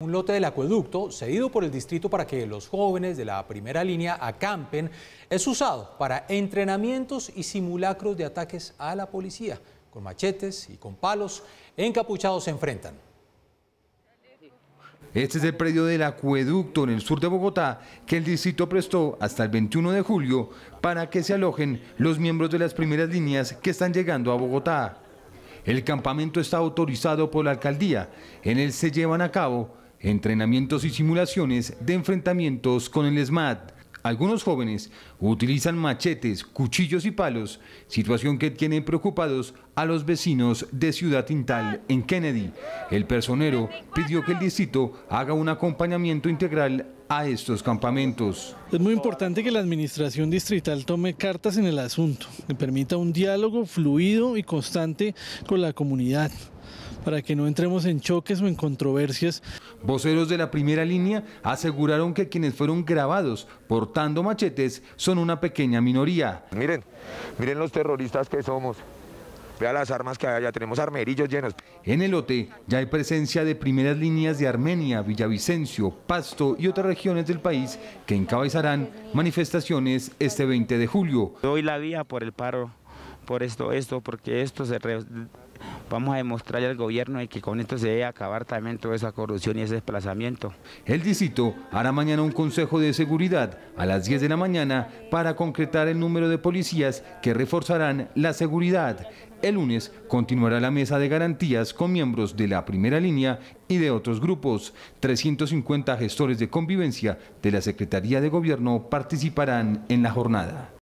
Un lote del acueducto cedido por el distrito para que los jóvenes de la primera línea acampen es usado para entrenamientos y simulacros de ataques a la policía. Con machetes y con palos encapuchados se enfrentan. Este es el predio del acueducto en el sur de Bogotá que el distrito prestó hasta el 21 de julio para que se alojen los miembros de las primeras líneas que están llegando a Bogotá. El campamento está autorizado por la alcaldía. En él se llevan a cabo entrenamientos y simulaciones de enfrentamientos con el SMAT. Algunos jóvenes utilizan machetes, cuchillos y palos, situación que tiene preocupados a los vecinos de Ciudad Tintal, en Kennedy. El personero pidió que el distrito haga un acompañamiento integral a estos campamentos. Es muy importante que la administración distrital tome cartas en el asunto, que permita un diálogo fluido y constante con la comunidad para que no entremos en choques o en controversias. Voceros de la primera línea aseguraron que quienes fueron grabados portando machetes son una pequeña minoría. Miren, miren los terroristas que somos. Vea las armas que hay allá, tenemos armerillos llenos. En el lote ya hay presencia de primeras líneas de Armenia, Villavicencio, Pasto y otras regiones del país que encabezarán manifestaciones este 20 de julio. Doy la vía por el paro, por esto, esto, porque esto se, Vamos a demostrarle al gobierno que con esto se debe acabar también toda esa corrupción y ese desplazamiento. El distrito hará mañana un consejo de seguridad a las 10 de la mañana para concretar el número de policías que reforzarán la seguridad. El lunes continuará la mesa de garantías con miembros de la primera línea y de otros grupos. 350 gestores de convivencia de la Secretaría de Gobierno participarán en la jornada.